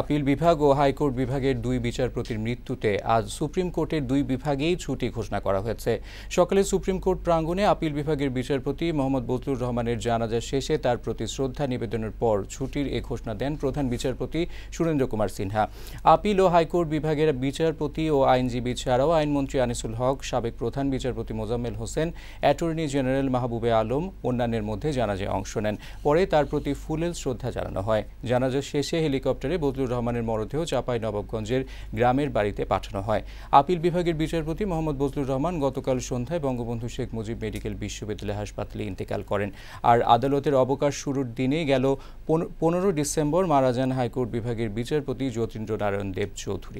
appeal বিভাগ ও high court বিভাগের দুই বিচারপতির মৃত্যুতে আজ সুপ্রিম কোর্টের দুই বিভাগেই ছুটি ঘোষণা করা হয়েছে সকালে সুপ্রিম কোর্ট প্রাঙ্গণে আপিল বিভাগের বিচারপতি মোহাম্মদ বজলুর রহমানের জানাজা শেষে তার প্রতি শ্রদ্ধা নিবেদনের পর ছুটির এ ঘোষণা দেন প্রধান বিচারপতি সুরেন্দ্র কুমার সিনহা আপিল ও হাইকোর্ট বিভাগের বিচারপতি ও আইনজীবী ছাড়াও আইনমন্ত্রী আনিসুল হক সাবেক প্রধান বিচারপতি মোজাম্মেল হোসেন অ্যাটর্নি জেনারেল মাহবুবে আলম অন্যান্যের মধ্যে জানাজায় অংশ নেন পরে তার প্রতি ফুলেল শ্রদ্ধা জানানো হয় জানাজা শেষে হেলিকপ্টারে বজলুর শফিকুর রহমানের মরদেহ চাপাই নবাবগঞ্জের গ্রামের বাড়িতে পাঠানো হয় আপিল বিভাগের বিচারপতি মোহাম্মদ বজলুর রহমান গতকাল সন্ধ্যায় বঙ্গবন্ধু শেখ মুজিব মেডিকেল বিশ্ববিদ্যালয় হাসপাতালে ইন্তেকাল করেন আর আদালতের অবকাশ শুরুর দিনে গেল পনেরো ডিসেম্বর মারা যান হাইকোর্ট বিভাগের বিচারপতি যতীন্দ্র নারায়ণ দেব চৌধুরী